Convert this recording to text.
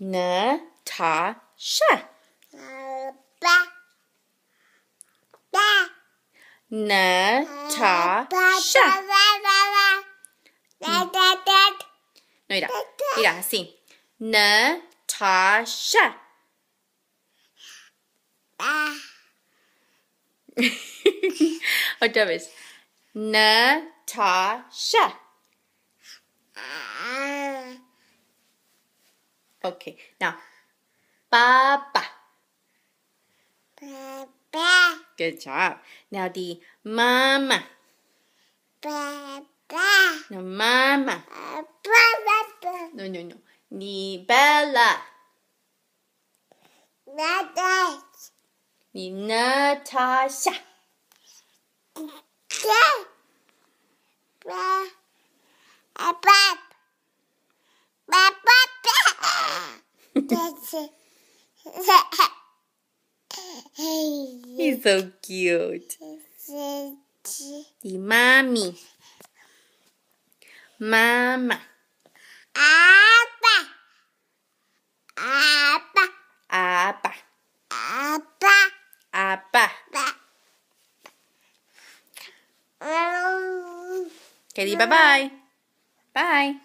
Natasha. Natasha. No, mira, mira, así. Natasha. Otra vez. Natasha. Okay, now, Baba. Baba. Good job. Now the mama. Baba. No, mama. No, no, no. Bella. Natasha. Natasha. He's so cute. The mommy. Mama. Abba. Abba. Abba. Abba. Abba. Katie, bye-bye. Bye. -bye. bye.